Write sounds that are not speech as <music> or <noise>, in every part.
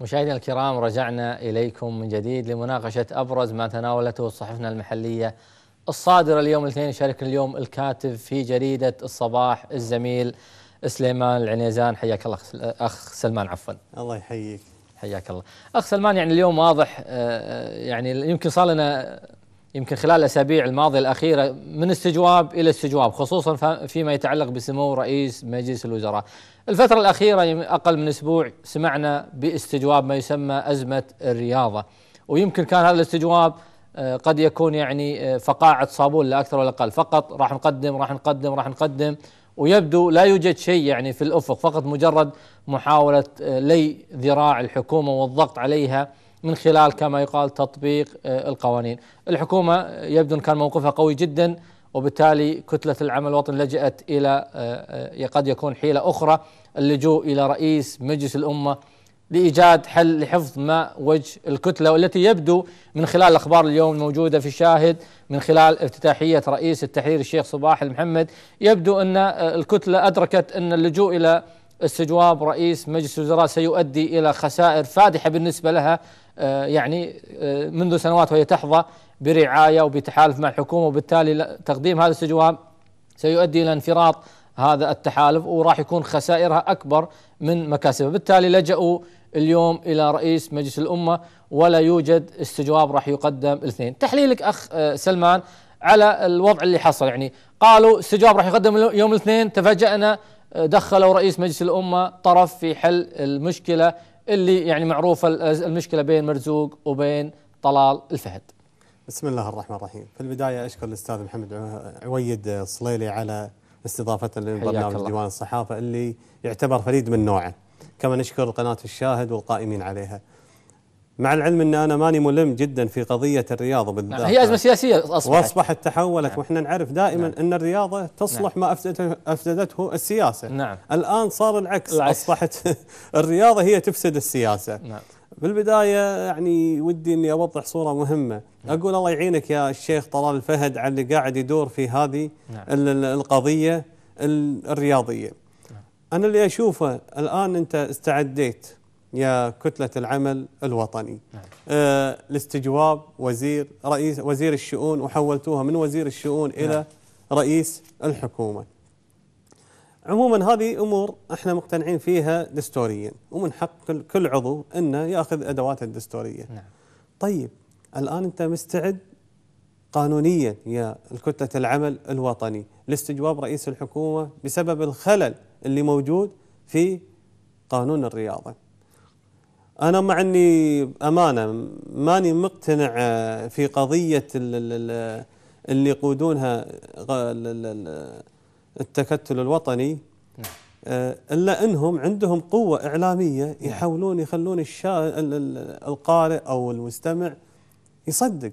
مشاهدينا الكرام رجعنا إليكم من جديد لمناقشة أبرز ما تناولته صحفنا المحلية الصادرة اليوم الاثنين يشاركنا اليوم الكاتب في جريدة الصباح الزميل سليمان العنيزان حياك الله أخ سلمان عفوا الله يحييك حياك الله أخ سلمان يعني اليوم واضح آه، آه، يعني يمكن صار لنا يمكن خلال الأسابيع الماضية الأخيرة من استجواب إلى استجواب خصوصا فيما يتعلق بسمو رئيس مجلس الوزراء الفترة الأخيرة أقل من أسبوع سمعنا باستجواب ما يسمى أزمة الرياضة ويمكن كان هذا الاستجواب آه، قد يكون يعني آه، فقاعة صابون لا أكثر ولا أقل فقط راح نقدم راح نقدم راح نقدم ويبدو لا يوجد شيء يعني في الأفق فقط مجرد محاولة آه، لي ذراع الحكومة والضغط عليها من خلال كما يقال تطبيق آه، القوانين الحكومة يبدو كان موقفها قوي جدا وبالتالي كتلة العمل الوطني لجأت إلى آه، آه، قد يكون حيلة أخرى اللجوء إلى رئيس مجلس الأمة لإيجاد حل لحفظ ما وجه الكتلة والتي يبدو من خلال الأخبار اليوم الموجودة في الشاهد من خلال افتتاحية رئيس التحرير الشيخ صباح المحمد يبدو أن الكتلة أدركت أن اللجوء إلى استجواب رئيس مجلس الوزراء سيؤدي الى خسائر فادحه بالنسبه لها آه، يعني آه، منذ سنوات وهي تحظى برعايه وبتحالف مع الحكومه وبالتالي تقديم هذا الاستجواب سيؤدي الى انفراط هذا التحالف وراح يكون خسائرها اكبر من مكاسبها، بالتالي لجأوا اليوم الى رئيس مجلس الامه ولا يوجد استجواب راح يقدم الاثنين، تحليلك اخ آه، سلمان على الوضع اللي حصل يعني قالوا استجواب راح يقدم يوم الاثنين تفاجأنا دخلوا رئيس مجلس الأمة طرف في حل المشكلة اللي يعني معروفة المشكلة بين مرزوق وبين طلال الفهد بسم الله الرحمن الرحيم في البداية أشكر الأستاذ محمد عويد الصليلي على استضافة لبرنامج ديوان الصحافة اللي يعتبر فريد من نوعه كما نشكر قناة الشاهد والقائمين عليها مع العلم ان انا ماني ملم جدا في قضيه الرياضه نعم، بالذات نعم هي ازمه سياسيه اصبحت واصبحت تحولت نعم واحنا نعرف دائما نعم ان الرياضه تصلح نعم ما افسدته افسدته السياسه نعم الان صار العكس, العكس اصبحت <laughs> الرياضه هي تفسد السياسه نعم بالبدايه يعني ودي اني اوضح صوره مهمه نعم اقول الله يعينك يا الشيخ طلال الفهد على اللي قاعد يدور في هذه نعم القضيه الرياضيه نعم انا اللي اشوفه الان انت استعديت يا كتلة العمل الوطني نعم. آه الاستجواب وزير رئيس وزير الشؤون وحولتوها من وزير الشؤون نعم. إلى رئيس الحكومة عموما هذه أمور احنا مقتنعين فيها دستوريا ومن حق كل عضو أنه يأخذ أدواته الدستورية نعم. طيب الآن أنت مستعد قانونيا يا الكتلة العمل الوطني لاستجواب رئيس الحكومة بسبب الخلل اللي موجود في قانون الرياضة انا مع اني امانه ماني مقتنع آه، في قضيه اللي يقودونها التكتل الوطني نعم. آه، الا انهم عندهم قوه اعلاميه نعم. يحاولون يخلون القارئ او المستمع يصدق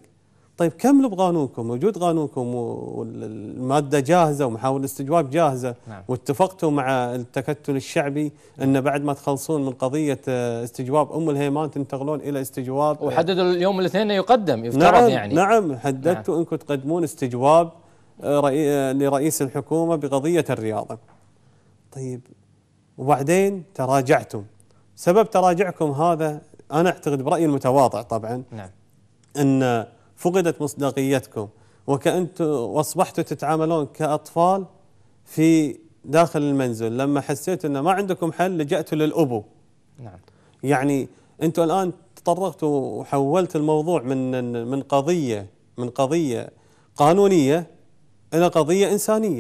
طيب كملوا بقانونكم موجود قانونكم والماده جاهزه ومحاول الاستجواب جاهزه نعم. واتفقتوا مع التكتل الشعبي نعم. ان بعد ما تخلصون من قضيه آه، استجواب ام الهيمان تنتقلون الى استجواب آه، وحددوا اليوم الاثنين يقدم يفترض نعم يعني نعم حددتوا نعم. انكم تقدمون استجواب آه، لرئيس الحكومه بقضيه الرياضه طيب وبعدين تراجعتم سبب تراجعكم هذا انا اعتقد برايي المتواضع طبعا نعم ان فقدت مصداقيتكم وكأنتم واصبحتوا تتعاملون كأطفال في داخل المنزل لما حسيت انه ما عندكم حل لجأتوا للأبو نعم يعني انتم الان تطرقتوا وحولت الموضوع من من قضيه من قضيه قانونيه الى قضيه انسانيه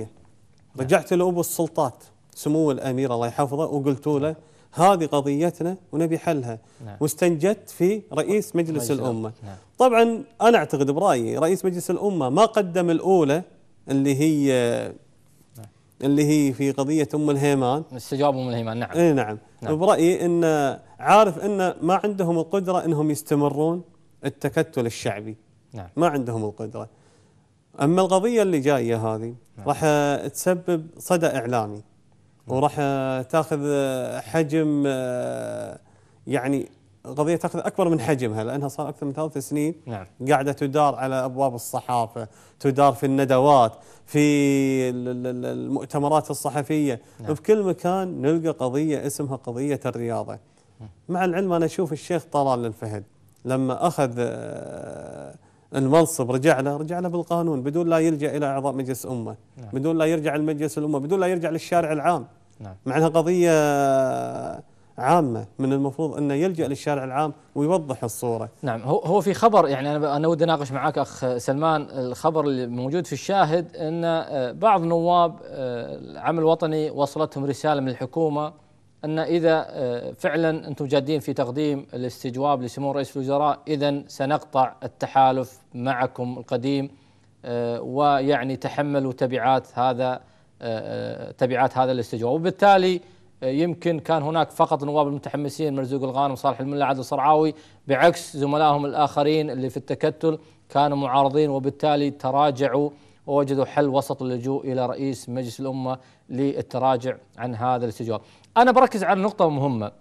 نعم. رجعت لابو السلطات سمو الامير الله يحفظه وقلت له هذه قضيتنا ونبي حلها نعم. واستنجدت في رئيس مجلس, مجلس الأمة نعم. طبعا أنا أعتقد برأيي رئيس مجلس الأمة ما قدم الأولى اللي هي نعم. اللي هي في قضية أم الهيمان استجاب أم الهيمان نعم اي نعم, نعم. برأيي أن عارف أن ما عندهم القدرة أنهم يستمرون التكتل الشعبي نعم. ما عندهم القدرة أما القضية اللي جاية هذه نعم. راح تسبب صدى إعلامي وراح آه، تاخذ آه، حجم آه، يعني قضيه تاخذ اكبر من حجمها لانها صار اكثر من ثلاث سنين نعم. قاعده تدار على ابواب الصحافه، تدار في الندوات، في المؤتمرات الصحفيه، نعم. كل مكان نلقى قضيه اسمها قضيه الرياضه. مع العلم انا اشوف الشيخ طلال الفهد لما اخذ المنصب رجع له رجع له بالقانون بدون لا يلجا الى اعضاء مجلس امه نعم. بدون لا يرجع لمجلس الامه بدون لا يرجع للشارع العام نعم. مع انها قضيه عامه من المفروض انه يلجا للشارع العام ويوضح الصوره. نعم هو هو في خبر يعني انا انا ودي اناقش معك اخ سلمان الخبر اللي موجود في الشاهد ان آه، بعض نواب آه، العمل الوطني وصلتهم رساله من الحكومه أن إذا آه، فعلا أنتم جادين في تقديم الاستجواب لسمو رئيس الوزراء إذا سنقطع التحالف معكم القديم آه، ويعني تحملوا تبعات هذا آه، تبعات هذا الاستجواب وبالتالي يمكن كان هناك فقط نواب المتحمسين مرزوق الغانم صالح الملا عادل الصرعاوي بعكس زملائهم الآخرين اللي في التكتل كانوا معارضين وبالتالي تراجعوا ووجدوا حل وسط اللجوء الى رئيس مجلس الامه للتراجع عن هذا الاستجواب. انا بركز على نقطه مهمه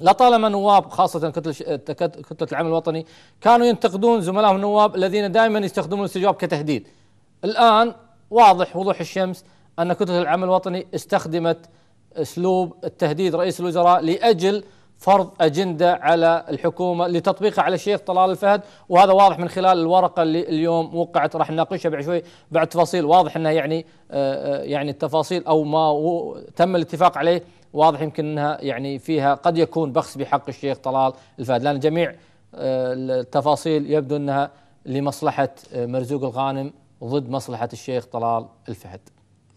لطالما نواب خاصة كتلة كتلة العمل الوطني كانوا ينتقدون زملائهم النواب الذين دائما يستخدمون الاستجواب كتهديد. الآن واضح وضوح الشمس أن كتلة العمل الوطني استخدمت اسلوب التهديد رئيس الوزراء لاجل فرض أجندة على الحكومة لتطبيقها على الشيخ طلال الفهد وهذا واضح من خلال الورقة اللي اليوم وقعت راح نناقشها بعد شوي بعد تفاصيل واضح أنها يعني آه، آه، يعني التفاصيل أو ما تم الاتفاق عليه واضح يمكن أنها يعني فيها قد يكون بخس بحق الشيخ طلال الفهد لأن جميع آه، التفاصيل يبدو أنها لمصلحة مرزوق الغانم ضد مصلحة الشيخ طلال الفهد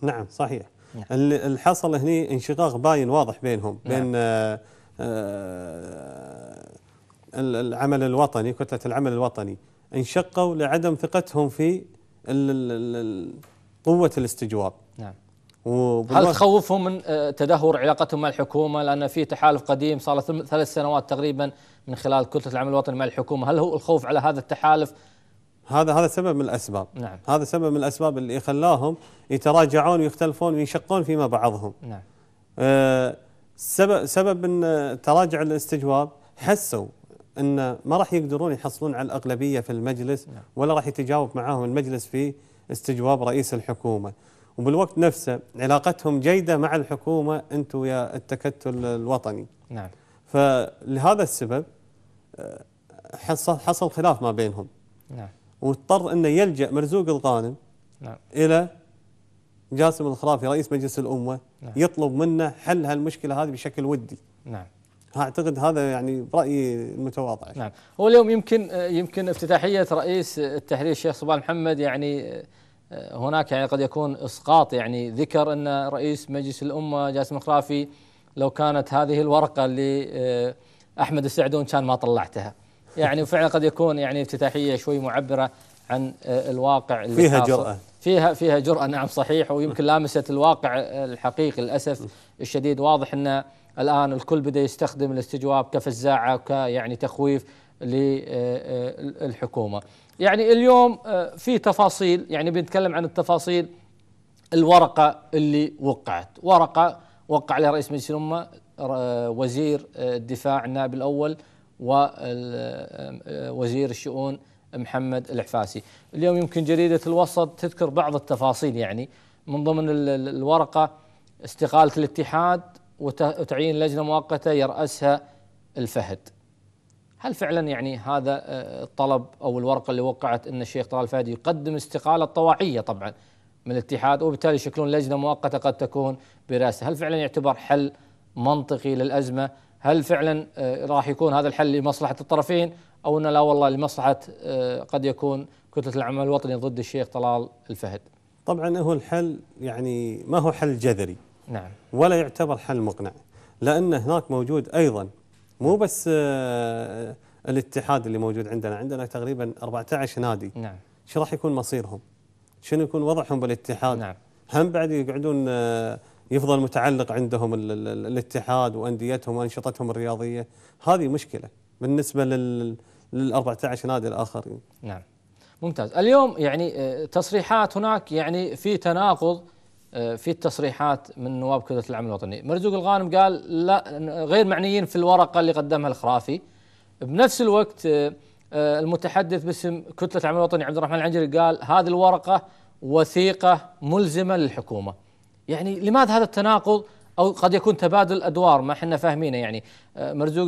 نعم صحيح نعم. اللي حصل هني انشقاق باين واضح بينهم نعم. بين آه، العمل الوطني كتلة العمل الوطني انشقوا لعدم ثقتهم في قوة الاستجواب نعم هل تخوفهم من آه، تدهور علاقتهم مع الحكومه لان في تحالف قديم صار ثلاث سنوات تقريبا من خلال كتله العمل الوطني مع الحكومه، هل هو الخوف على هذا التحالف؟ هذا هذا سبب من الاسباب نعم. هذا سبب من الاسباب اللي خلاهم يتراجعون ويختلفون وينشقون فيما بعضهم نعم. آه سبب سبب ان تراجع الاستجواب حسوا ان ما راح يقدرون يحصلون على الاغلبيه في المجلس نعم. ولا راح يتجاوب معاهم المجلس في استجواب رئيس الحكومه وبالوقت نفسه علاقتهم جيده مع الحكومه انتم يا التكتل الوطني نعم فلهذا السبب آه، حصل حصل خلاف ما بينهم نعم واضطر انه يلجا مرزوق الغانم نعم الى جاسم الخرافي رئيس مجلس الامه نعم. يطلب منه حل هالمشكله هذه بشكل ودي نعم اعتقد هذا يعني برايي المتواضع نعم هو اليوم يمكن يمكن افتتاحيه رئيس التحرير الشيخ صباح محمد يعني هناك يعني قد يكون اسقاط يعني ذكر ان رئيس مجلس الامه جاسم الخرافي لو كانت هذه الورقه اللي آه، احمد السعدون كان ما طلعتها يعني فعلا قد يكون يعني افتتاحيه شوي معبره عن آه، الواقع اللي فيها جرأة فيها فيها جرأة نعم صحيح ويمكن لامست الواقع الحقيقي للأسف الشديد واضح أن الآن الكل بدأ يستخدم الاستجواب كفزاعة كيعني تخويف للحكومة آه، آه، يعني اليوم آه، في تفاصيل يعني بنتكلم عن التفاصيل الورقة اللي وقعت ورقة وقع عليها رئيس مجلس الأمة وزير الدفاع النائب الأول ووزير الشؤون محمد العفاسي اليوم يمكن جريدة الوسط تذكر بعض التفاصيل يعني من ضمن الورقة استقالة الاتحاد وتعيين لجنة مؤقتة يرأسها الفهد هل فعلا يعني هذا آه، الطلب أو الورقة اللي وقعت أن الشيخ طلال الفهد يقدم استقالة طواعية طبعا من الاتحاد وبالتالي يشكلون لجنة مؤقتة قد تكون برئاسة هل فعلا يعتبر حل منطقي للأزمة هل فعلا آه، راح يكون هذا الحل لمصلحة الطرفين او انه لا والله لمصلحه آه، قد يكون كتله العمل الوطني ضد الشيخ طلال الفهد. طبعا هو الحل يعني ما هو حل جذري. نعم. ولا يعتبر حل مقنع، لان هناك موجود ايضا مو بس آه، الاتحاد اللي موجود عندنا، عندنا تقريبا 14 نادي. نعم. شو راح يكون مصيرهم؟ شنو يكون وضعهم بالاتحاد؟ نعم. هم بعد يقعدون آه، يفضل متعلق عندهم الاتحاد وانديتهم وانشطتهم الرياضيه، هذه مشكله بالنسبه لل لل 14 نادي الاخرين. نعم. ممتاز، اليوم يعني آه، تصريحات هناك يعني في تناقض آه، في التصريحات من نواب كره العمل الوطني، مرزوق الغانم قال لا غير معنيين في الورقه اللي قدمها الخرافي. بنفس الوقت آه، المتحدث باسم كتله العمل الوطني عبد الرحمن العنجري قال هذه الورقه وثيقه ملزمه للحكومه. يعني لماذا هذا التناقض او قد يكون تبادل ادوار ما احنا فاهمينه يعني مرزوق